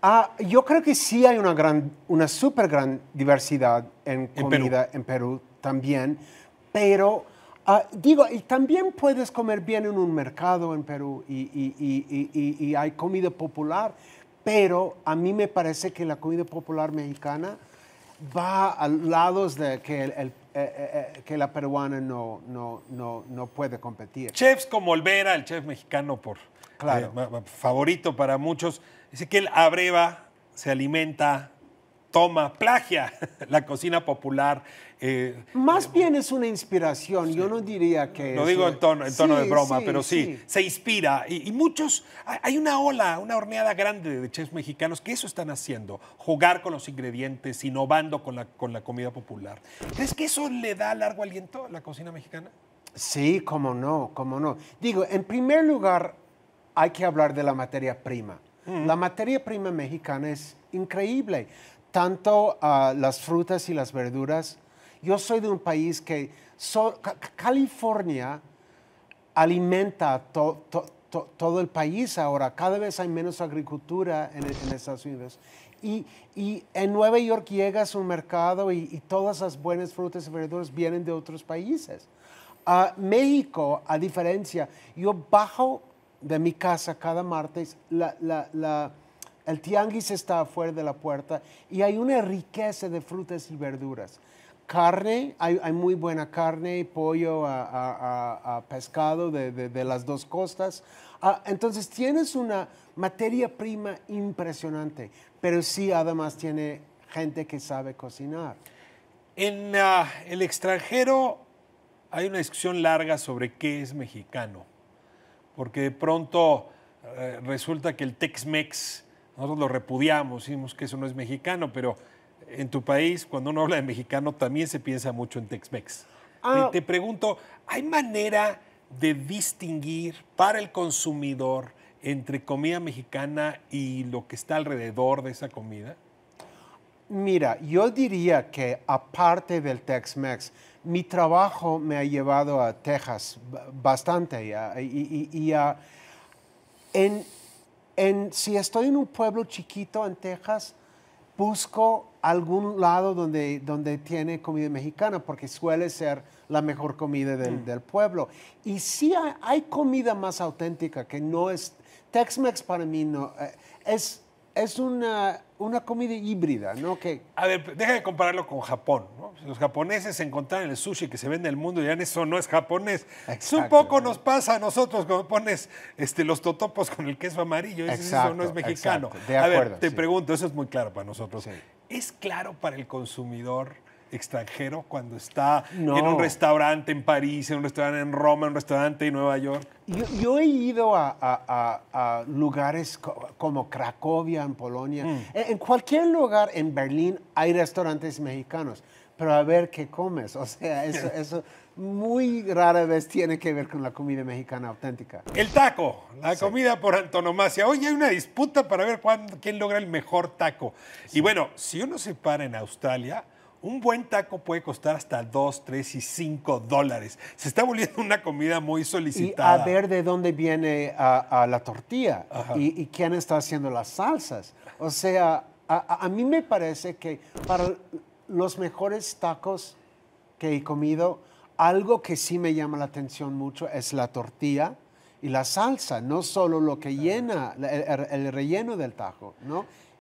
Ah, yo creo que sí hay una gran, una súper gran diversidad en comida en Perú, también, pero ah, digo, y también puedes comer bien en un mercado en Perú y, hay comida popular, pero a mí me parece que la comida popular mexicana va a lados de que el, el eh, eh, eh, que la peruana no, no, no, no puede competir. Chefs como Olvera, el chef mexicano por claro. favorito para muchos, dice que él abreva, se alimenta toma, plagia la cocina popular. Eh, Más eh, bien es una inspiración, yo no diría que... Lo digo en tono, de broma, pero sí, se inspira. Y, muchos, hay una ola, una horneada grande de chefs mexicanos que eso están haciendo, jugar con los ingredientes, innovando con la, con la comida popular. ¿Crees que eso le da largo aliento a la cocina mexicana? Sí, cómo no, cómo no. Digo, en primer lugar, hay que hablar de la materia prima. La materia prima mexicana es increíble tanto a las frutas y las verduras. Yo soy de un país que California alimenta todo el país ahora. Cada vez hay menos agricultura en, Estados Unidos. Y, en Nueva York llegas a un mercado y, todas las buenas frutas y verduras vienen de otros países. a México, a diferencia, yo bajo de mi casa cada martes la, la el tianguis está afuera de la puerta y hay una riqueza de frutas y verduras. Carne, hay, muy buena carne, pollo, a, pescado de, las dos costas. Ah, entonces tienes una materia prima impresionante, pero sí además tiene gente que sabe cocinar. En ah, el extranjero hay una discusión larga sobre qué es mexicano, porque de pronto eh, resulta que el Tex-Mex nosotros lo repudiamos, decimos que eso no es mexicano, pero en tu país, cuando uno habla de mexicano, también se piensa mucho en Tex-Mex. Ah. Te, pregunto, ¿hay manera de distinguir para el consumidor entre comida mexicana y lo que está alrededor de esa comida? Mira, yo diría que aparte del Tex-Mex, mi trabajo me ha llevado a Texas bastante y, a, en, si estoy en un pueblo chiquito en Texas, busco algún lado donde, donde tiene comida mexicana, porque suele ser la mejor comida del, mm. pueblo. Y sí hay, comida más auténtica que no es... Tex-Mex para mí no... Eh, es, es una, una comida híbrida, ¿no? Que... A ver, deja de compararlo con Japón, ¿no? Los japoneses se encontraron el sushi que se vende en el mundo y dirán, eso no es japonés. Es un poco nos pasa a nosotros cuando pones este, los totopos con el queso amarillo, y dicen eso no es mexicano. a ver, te pregunto, eso es muy claro para nosotros. ¿Es claro para el consumidor extranjero cuando está en un restaurante en París, en un restaurante en Roma, en un restaurante en Nueva York? Yo, he ido a, lugares como Cracovia, en Polonia. Mm. E, en, cualquier lugar en Berlín hay restaurantes mexicanos, pero a ver qué comes. O sea, eso, muy rara vez tiene que ver con la comida mexicana auténtica. El taco, la comida por antonomasia. Hoy hay una disputa para ver quién logra el mejor taco. Y bueno, si uno se para en Australia, un buen taco puede costar hasta 2, 3 y 5 dólares. Se está volviendo una comida muy solicitada. Y a ver de dónde viene la tortilla y, quién está haciendo las salsas. O sea, a, mí me parece que para los mejores tacos que he comido, algo que sí me llama la atención mucho es la tortilla y la salsa, no solo lo que llena el, el relleno del taco, ¿no?